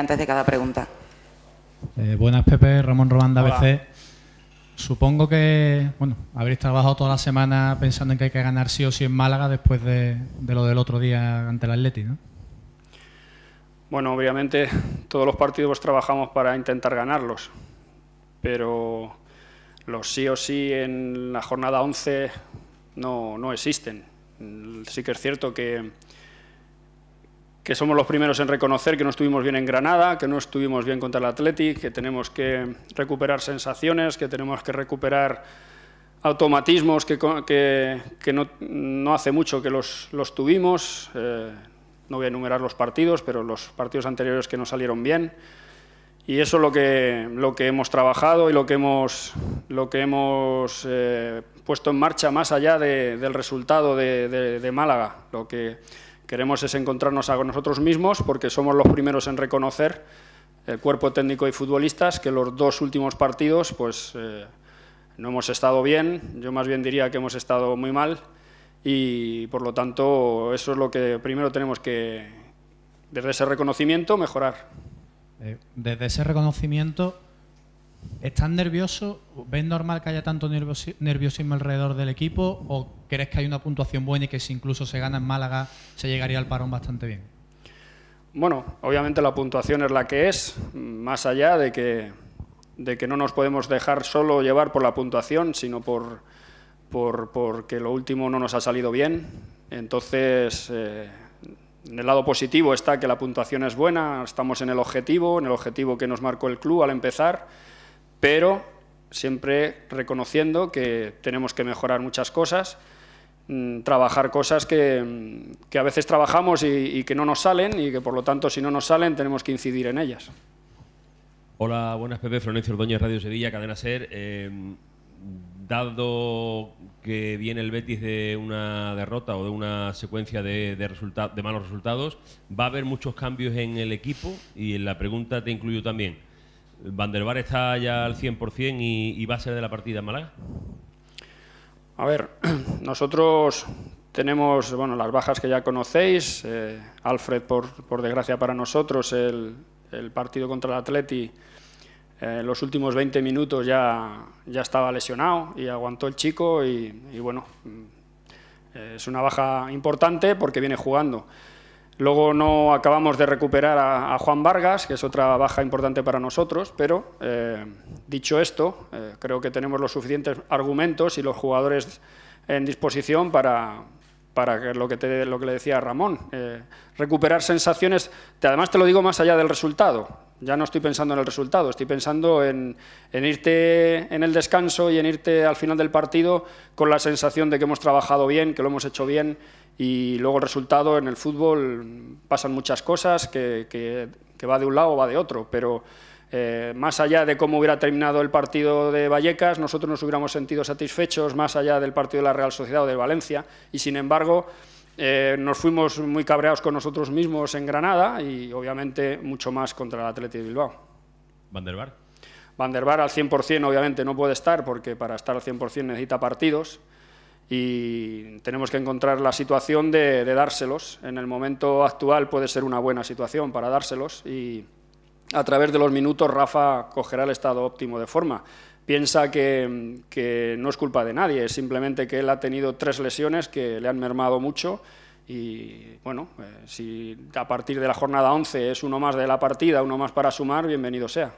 antes de cada pregunta. Eh, buenas, Pepe. Ramón Román de ABC. Supongo que bueno, habréis trabajado toda la semana pensando en que hay que ganar sí o sí en Málaga después de, lo del otro día ante el Atleti, ¿no? Bueno, obviamente todos los partidos trabajamos para intentar ganarlos, pero los sí o sí en la jornada 11 no, no existen. Sí que es cierto que que somos los primeros en reconocer que no estuvimos bien en Granada, que no estuvimos bien contra el Athletic, que tenemos que recuperar sensaciones, que tenemos que recuperar automatismos que, que, no, hace mucho que los, los tuvimos. Eh, no voy a enumerar los partidos, pero los partidos anteriores que no salieron bien. Y eso es lo que, lo que hemos trabajado y lo que hemos, lo que hemos eh, puesto en marcha más allá del resultado de, de, de Málaga. Lo que, queremos es encontrarnos a nosotros mismos porque somos los primeros en reconocer el cuerpo técnico y futbolistas que los dos últimos partidos pues eh, no hemos estado bien, yo más bien diría que hemos estado muy mal y por lo tanto eso es lo que primero tenemos que, desde ese reconocimiento, mejorar. Eh, desde ese reconocimiento, ¿están nervioso? ¿Ven normal que haya tanto nerviosismo alrededor del equipo o crees que hay una puntuación buena y que si incluso se gana en Málaga se llegaría al parón bastante bien? Bueno, obviamente la puntuación es la que es, más allá de que, de que no nos podemos dejar solo llevar por la puntuación, sino por, por, porque lo último no nos ha salido bien. Entonces, eh, en el lado positivo está que la puntuación es buena, estamos en el objetivo, en el objetivo que nos marcó el club al empezar, pero siempre reconociendo que tenemos que mejorar muchas cosas Mm, trabajar cosas que, a veces trabajamos y, que no nos salen y que por lo tanto si no nos salen tenemos que incidir en ellas. Hola, buenas Pepe, Florencio Ordóñez, Radio Sevilla, Cadena Ser. Eh, dado que viene el Betis de una derrota o de una secuencia de, de, de malos resultados, ¿va a haber muchos cambios en el equipo? Y en la pregunta te incluyo también, Vanderbar está ya al 100% y, y va a ser de la partida en Málaga? A ver, nosotros tenemos bueno, las bajas que ya conocéis. Eh, Alfred, por, desgracia para nosotros, el, partido contra el Atleti, eh, en los últimos 20 minutos ya, ya estaba lesionado y aguantó el chico y, bueno, mm, eh, es una baja importante porque viene jugando. Luego no acabamos de recuperar a, Juan Vargas, que es otra baja importante para nosotros, pero eh, dicho esto, eh, creo que tenemos los suficientes argumentos y los jugadores en disposición para, para lo, que te, lo que le decía Ramón. Eh, recuperar sensaciones, te, además te lo digo más allá del resultado. Ya no estoy pensando en el resultado, estoy pensando en, irte en el descanso y en irte al final del partido con la sensación de que hemos trabajado bien, que lo hemos hecho bien y luego el resultado en el fútbol pasan muchas cosas que, va de un lado o va de otro, pero eh, más allá de cómo hubiera terminado el partido de Vallecas, nosotros nos hubiéramos sentido satisfechos, más allá del partido de la Real Sociedad o de Valencia, y sin embargo... Eh, nos fuimos muy cabreados con nosotros mismos en Granada y obviamente mucho más contra el Atleti de Bilbao. ¿Van der al 100% obviamente no puede estar porque para estar al 100% necesita partidos y tenemos que encontrar la situación de, dárselos. En el momento actual puede ser una buena situación para dárselos y a través de los minutos Rafa cogerá el estado óptimo de forma. Piensa que, que no es culpa de nadie, es simplemente que él ha tenido tres lesiones que le han mermado mucho y bueno, eh, si a partir de la jornada 11 es uno más de la partida, uno más para sumar, bienvenido sea.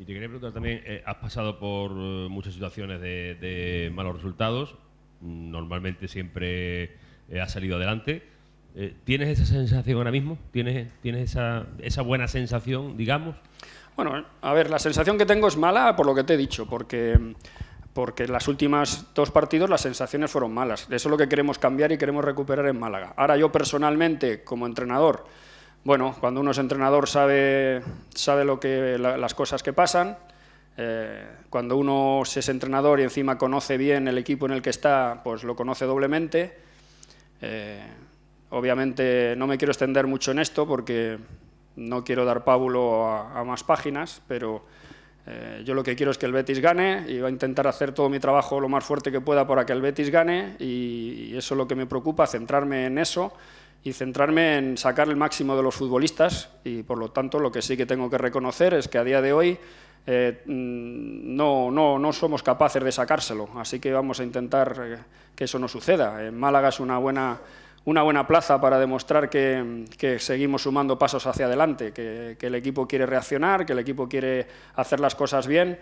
Y te quería preguntar también, eh, has pasado por eh, muchas situaciones de, de malos resultados, normalmente siempre eh, ha salido adelante. Eh, ¿Tienes esa sensación ahora mismo? ¿Tienes, tienes esa, buena sensación, digamos? Bueno, a ver, la sensación que tengo es mala por lo que te he dicho, porque porque las últimas dos partidos las sensaciones fueron malas. Eso es lo que queremos cambiar y queremos recuperar en Málaga. Ahora yo personalmente, como entrenador, bueno, cuando uno es entrenador sabe, sabe lo que, las cosas que pasan, eh, cuando uno es entrenador y encima conoce bien el equipo en el que está, pues lo conoce doblemente. Eh, obviamente no me quiero extender mucho en esto porque no quiero dar pábulo a, más páginas, pero eh, yo lo que quiero es que el Betis gane y voy a intentar hacer todo mi trabajo lo más fuerte que pueda para que el Betis gane y eso es lo que me preocupa, centrarme en eso y centrarme en sacar el máximo de los futbolistas y por lo tanto lo que sí que tengo que reconocer es que a día de hoy eh, mm, no, no, no, somos capaces de sacárselo, así que vamos a intentar eh, que eso no suceda. En Málaga es una buena, una buena plaza para demostrar que, seguimos sumando pasos hacia adelante, que, que el equipo quiere reaccionar, que el equipo quiere hacer las cosas bien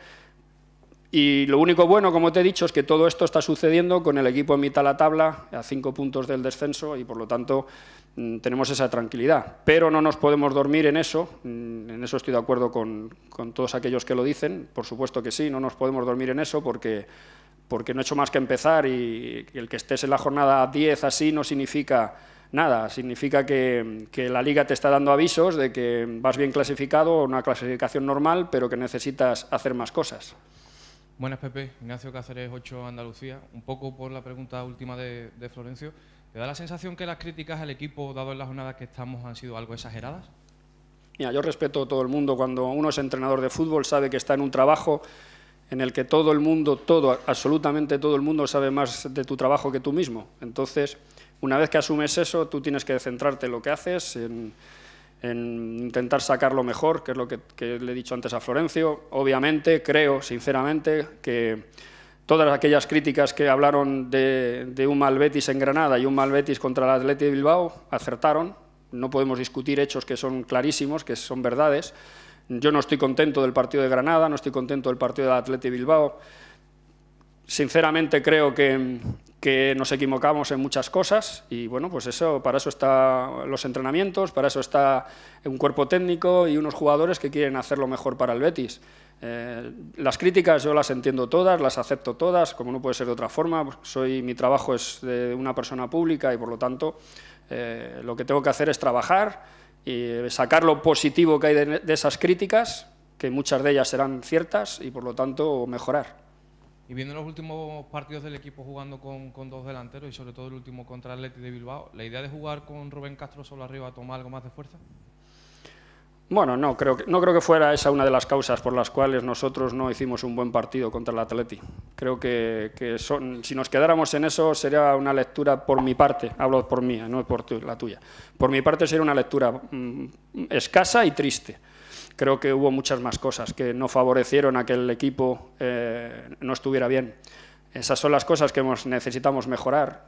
y lo único bueno, como te he dicho, es que todo esto está sucediendo con el equipo en mitad de la tabla, a cinco puntos del descenso, y por lo tanto mm, tenemos esa tranquilidad. Pero no nos podemos dormir en eso, mm, en eso estoy de acuerdo con, todos aquellos que lo dicen, por supuesto que sí, no nos podemos dormir en eso porque, porque no he hecho más que empezar y el que estés en la jornada 10 así no significa nada, significa que, la liga te está dando avisos de que vas bien clasificado, una clasificación normal, pero que necesitas hacer más cosas. Buenas, Pepe. Ignacio Cáceres, 8 Andalucía. Un poco por la pregunta última de, Florencio. ¿Te da la sensación que las críticas al equipo, dado en las jornadas que estamos, han sido algo exageradas? Mira, yo respeto a todo el mundo. Cuando uno es entrenador de fútbol, sabe que está en un trabajo en el que todo el mundo, todo, absolutamente todo el mundo sabe más de tu trabajo que tú mismo. Entonces, una vez que asumes eso, tú tienes que centrarte en lo que haces, en en intentar sacar lo mejor, que es lo que, le he dicho antes a Florencio. Obviamente, creo sinceramente que todas aquellas críticas que hablaron de, de un Betis en Granada y un Betis contra el Atleti de Bilbao acertaron. No podemos discutir hechos que son clarísimos, que son verdades. Yo no estoy contento del partido de Granada, no estoy contento del partido del Atleti de Bilbao. Sinceramente creo que, que nos equivocamos en muchas cosas y bueno, pues eso, para eso están los entrenamientos, para eso está un cuerpo técnico y unos jugadores que quieren hacerlo mejor para el Betis. Eh, las críticas yo las entiendo todas, las acepto todas, como no puede ser de otra forma, pues soy, mi trabajo es de una persona pública y por lo tanto eh, lo que tengo que hacer es trabajar y sacar lo positivo que hay de esas críticas, que muchas de ellas serán ciertas y por lo tanto mejorar. Y viendo los últimos partidos del equipo jugando con, dos delanteros y sobre todo el último contra el Atleti de Bilbao, ¿la idea de jugar con Rubén Castro solo arriba toma algo más de fuerza? Bueno, no creo, que, no creo que fuera esa una de las causas por las cuales nosotros no hicimos un buen partido contra el Atleti. Creo que, si nos quedáramos en eso sería una lectura por mi parte, hablo por mí, no por la tuya. Por mi parte sería una lectura mm, escasa y triste creo que hubo muchas más cosas que no favorecieron a que el equipo eh, no estuviera bien. Esas son las cosas que necesitamos mejorar.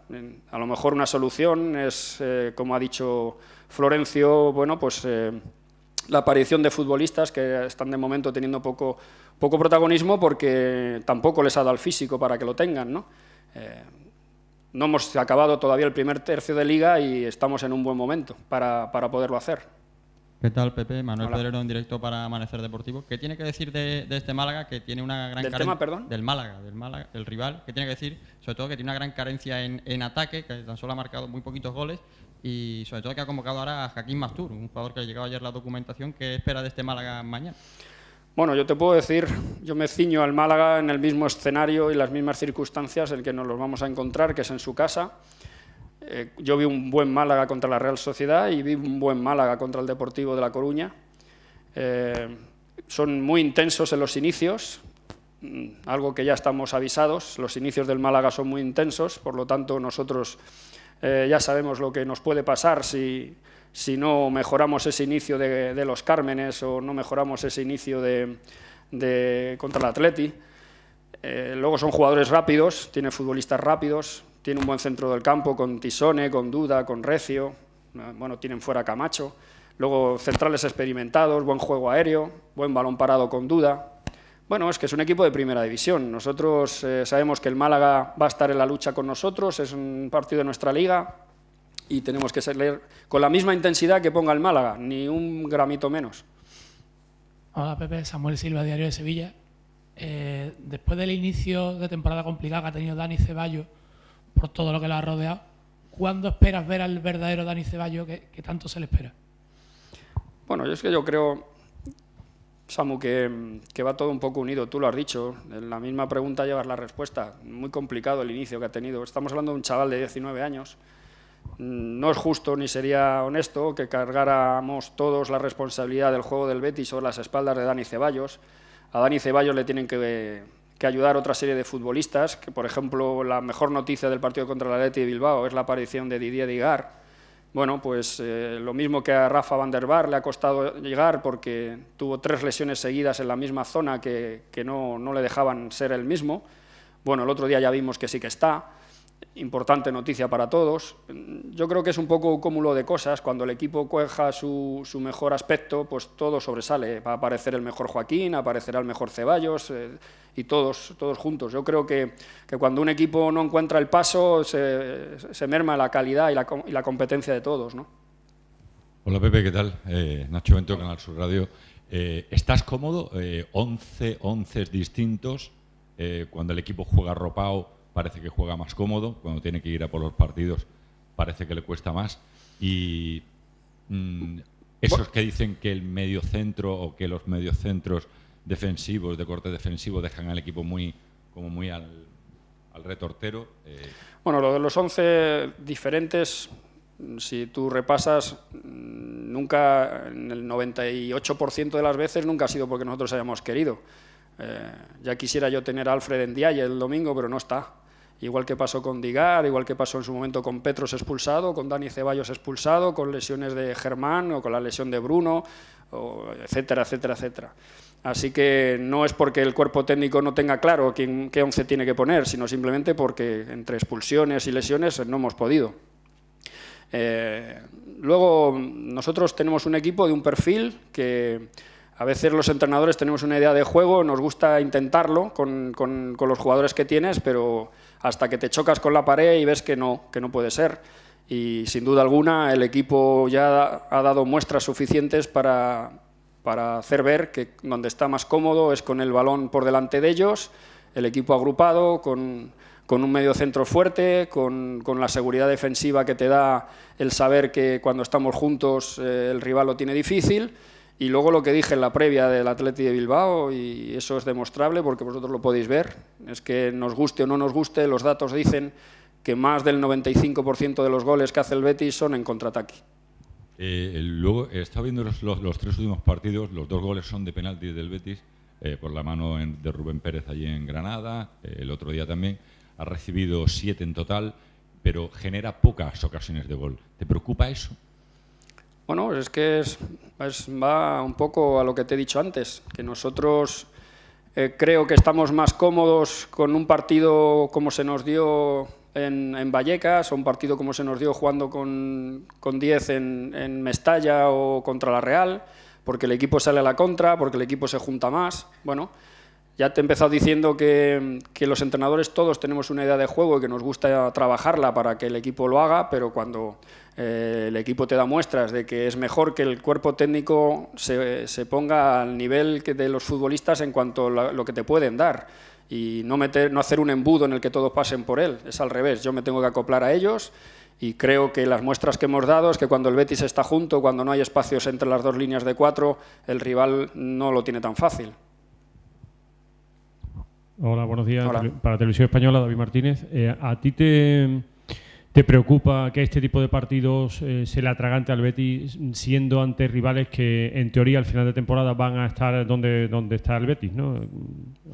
A lo mejor una solución es, eh, como ha dicho Florencio, bueno, pues eh, la aparición de futbolistas que están de momento teniendo poco, poco protagonismo porque tampoco les ha dado el físico para que lo tengan. ¿no? hemos acabado todavía el primer tercio de liga y estamos en un buen momento para poderlo hacer. ¿Qué tal, Pepe? Manuel Hola. Pedrero en directo para Amanecer Deportivo. ¿Qué tiene que decir de, este Málaga que tiene una gran ¿Del Tema, perdón? Del Málaga, del Málaga, rival. ¿Qué tiene que decir? Sobre todo que tiene una gran carencia en, en, ataque, que tan solo ha marcado muy poquitos goles y sobre todo que ha convocado ahora a Jaquín Mastur, un jugador que ha llegado ayer la documentación. ¿Qué espera de este Málaga mañana? Bueno, yo te puedo decir, yo me ciño al Málaga en el mismo escenario y las mismas circunstancias en que nos los vamos a encontrar, que es en su casa. Eh, yo vi un buen Málaga contra la Real Sociedad y vi un buen Málaga contra el Deportivo de La Coruña. Eh, son muy intensos en los inicios, mm, algo que ya estamos avisados. Los inicios del Málaga son muy intensos, por lo tanto nosotros eh, ya sabemos lo que nos puede pasar si, no mejoramos ese inicio de, los Cármenes o no mejoramos ese inicio de, contra el Atleti. luego son jugadores rápidos, tiene futbolistas rápidos, tiene un buen centro del campo con Tisone, con Duda, con Recio, ah, bueno, tienen fuera Camacho, luego centrales experimentados, buen juego aéreo, buen balón parado con Duda. Bueno, es que es un equipo de primera división. Nosotros eh, sabemos que el Málaga va a estar en la lucha con nosotros, es un partido de nuestra liga y tenemos que salir con la misma intensidad que ponga el Málaga, ni un gramito menos. Hola Pepe, Samuel Silva, Diario de Sevilla. Eh, después del inicio de temporada complicada que ha tenido Dani Ceballos, por todo lo que lo ha rodeado, ¿cuándo esperas ver al verdadero Dani Ceballos que, tanto se le espera? Bueno, yo es que yo creo, Samu, que, que, va todo un poco unido, tú lo has dicho, en la misma pregunta llevas la respuesta, muy complicado el inicio que ha tenido. Estamos hablando de un chaval de 19 años, mm, no es justo ni sería honesto que cargáramos todos la responsabilidad del juego del Betis sobre las espaldas de Dani Ceballos. A Dani Ceballos le tienen que que ayudar a otra serie de futbolistas, que por ejemplo la mejor noticia del partido contra la Leti de Bilbao es la aparición de Didier Digar. Bueno, pues eh, lo mismo que a Rafa van der Bar le ha costado llegar porque tuvo tres lesiones seguidas en la misma zona que, no, no le dejaban ser el mismo. Bueno, el otro día ya vimos que sí que está importante noticia para todos. Yo creo que es un poco un cúmulo de cosas. Cuando el equipo cueja su, mejor aspecto, pues todo sobresale. Va a aparecer el mejor Joaquín, aparecerá el mejor Ceballos eh, y todos, todos juntos. Yo creo que, cuando un equipo no encuentra el paso, se, merma la calidad y la, competencia de todos. Hola Pepe, ¿qué tal? Eh, Nacho Vento, Canal Sur Radio. Eh, ¿Estás cómodo? 11 11 distintos. cuando el equipo juega ropao parece que juega más cómodo, cuando tiene que ir a por los partidos parece que le cuesta más. Y mm, esos que dicen que el medio centro... o que los mediocentros defensivos, de corte defensivo, dejan al equipo muy, como muy al, retortero. Eh. Bueno, lo de los 11 diferentes, si tú repasas, nunca, en el 98% de las veces, nunca ha sido porque nosotros hayamos querido. Eh, ya quisiera yo tener a Alfred en día y el domingo, pero no está igual que pasó con Digar, igual que pasó en su momento con Petros expulsado, con Dani Ceballos expulsado, con lesiones de Germán o con la lesión de Bruno, etcétera, etcétera, etcétera. Así que no es porque el cuerpo técnico no tenga claro quién, qué once tiene que poner, sino simplemente porque entre expulsiones y lesiones no hemos podido. Eh, luego, nosotros tenemos un equipo de un perfil que a veces los entrenadores tenemos una idea de juego, nos gusta intentarlo con, los jugadores que tienes, pero hasta que te chocas con la pared y ves que no, que no puede ser. Y sin duda alguna el equipo ya ha dado muestras suficientes para, hacer ver que donde está más cómodo es con el balón por delante de ellos, el equipo agrupado, con, un medio centro fuerte, con, la seguridad defensiva que te da el saber que cuando estamos juntos eh, el rival lo tiene difícil y luego lo que dije en la previa del Atleti de Bilbao, y eso es demostrable porque vosotros lo podéis ver, es que nos guste o no nos guste, los datos dicen que más del 95% de los goles que hace el Betis son en contraataque. Eh, luego, eh, estaba viendo los, tres últimos partidos, los dos goles son de penaltis del Betis, eh, por la mano de Rubén Pérez allí en Granada, el otro día también, ha recibido siete en total, pero genera pocas ocasiones de gol. ¿Te preocupa eso? Bueno, es que es, va un poco a lo que te he dicho antes, que nosotros eh, creo que estamos más cómodos con un partido como se nos dio en, Vallecas o un partido como se nos dio jugando con 10 en, en Mestalla o contra la Real, porque el equipo sale a la contra, porque el equipo se junta más. Bueno, ya te he empezado diciendo que, que, los entrenadores todos tenemos una idea de juego y que nos gusta trabajarla para que el equipo lo haga, pero cuando eh, el equipo te da muestras de que es mejor que el cuerpo técnico se, ponga al nivel que de los futbolistas en cuanto a lo que te pueden dar y no, meter, no hacer un embudo en el que todos pasen por él. Es al revés, yo me tengo que acoplar a ellos y creo que las muestras que hemos dado es que cuando el Betis está junto, cuando no hay espacios entre las dos líneas de cuatro, el rival no lo tiene tan fácil. Hola, buenos días. Para Televisión Española, David Martínez. Eh, ¿A ti te, ¿Te preocupa que este tipo de partidos eh, se le atragante al Betis siendo ante rivales que en teoría al final de temporada van a estar donde, donde está el Betis? ¿no?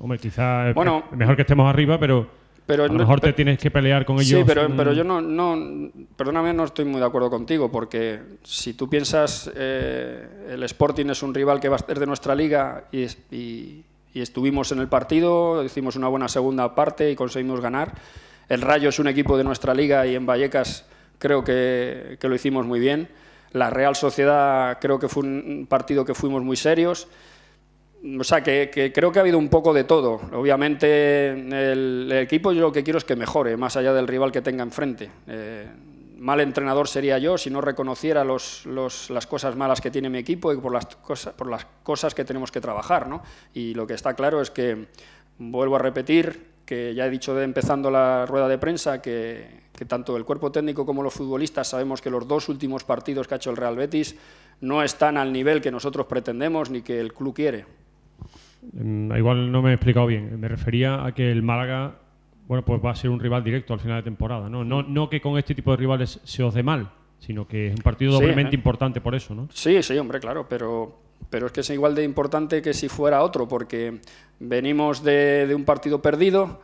Hombre, quizás bueno, mejor que estemos arriba, pero, a mejor te tienes que pelear con ellos. Sí, pero, mm. pero yo no, no, perdóname, no estoy muy de acuerdo contigo, porque si tú piensas eh, el Sporting es un rival que va a ser de nuestra liga y, y, y estuvimos en el partido, hicimos una buena segunda parte y conseguimos ganar el Rayo es un equipo de nuestra liga y en Vallecas creo que, lo hicimos muy bien. La Real Sociedad creo que fue un partido que fuimos muy serios. O sea, que, creo que ha habido un poco de todo. Obviamente, el, equipo yo lo que quiero es que mejore, más allá del rival que tenga enfrente. Eh, mal entrenador sería yo si no reconociera las cosas malas que tiene mi equipo y por las, por las cosas que tenemos que trabajar. Y lo que está claro es que, vuelvo a repetir, que ya he dicho de, empezando la rueda de prensa que, tanto el cuerpo técnico como los futbolistas sabemos que los dos últimos partidos que ha hecho el Real Betis no están al nivel que nosotros pretendemos ni que el club quiere. Em, igual no me he explicado bien. Me refería a que el Málaga bueno, pues va a ser un rival directo al final de temporada. No, no, no que con este tipo de rivales se os dé mal, sino que es un partido doblemente eh. importante por eso. ¿no? Sí, sí, hombre, claro, pero pero es que es igual de importante que si fuera otro, porque venimos de, un partido perdido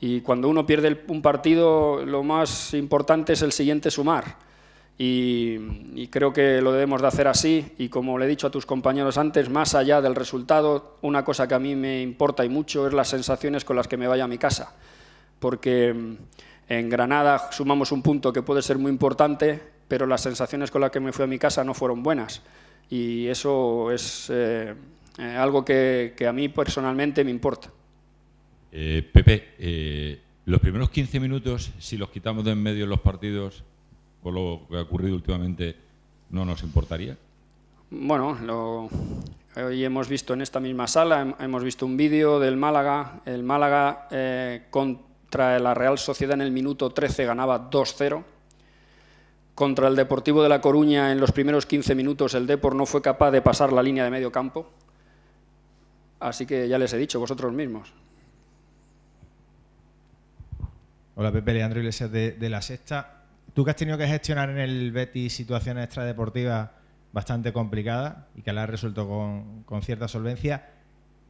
y cuando uno pierde un partido lo más importante es el siguiente sumar. Y, y, creo que lo debemos de hacer así y como le he dicho a tus compañeros antes, más allá del resultado, una cosa que a mí me importa y mucho es las sensaciones con las que me vaya a mi casa, porque en Granada sumamos un punto que puede ser muy importante, pero las sensaciones con las que me fui a mi casa no fueron buenas y eso es eh, eh, algo que, a mí personalmente me importa. Eh, Pepe, los primeros 15 minutos, si los quitamos de en medio en los partidos, por lo que ha ocurrido últimamente, ¿no nos importaría? Bueno, hoy hemos visto en esta misma sala, hemos visto un vídeo del Málaga. El Málaga contra la Real Sociedad en el minuto 13 ganaba 2-0. Contra el Deportivo de La Coruña, en los primeros 15 minutos, el Depor no fue capaz de pasar la línea de medio campo. Así que ya les he dicho, vosotros mismos. Hola Pepe, Leandro Iglesias de, de La Sexta. Tú que has tenido que gestionar en el Betis situaciones extradeportivas bastante complicadas y que la has resuelto con, con cierta solvencia,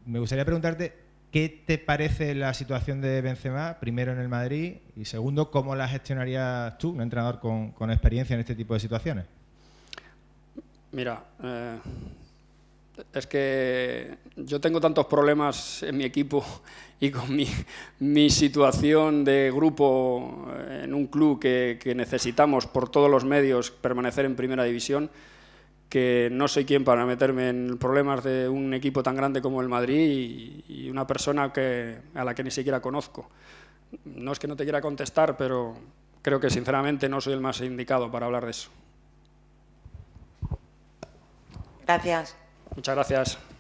me gustaría preguntarte ¿Qué te parece la situación de Benzema, primero en el Madrid, y segundo, cómo la gestionarías tú, un entrenador con, experiencia en este tipo de situaciones? Mira, eh, es que yo tengo tantos problemas en mi equipo y con mi, situación de grupo eh, en un club que, que necesitamos por todos los medios permanecer en primera división que no soy quien para meterme en problemas de un equipo tan grande como el Madrid y, una persona a la que ni siquiera conozco. No es que no te quiera contestar, pero creo que sinceramente no soy el más indicado para hablar de eso. Gracias. Muchas gracias.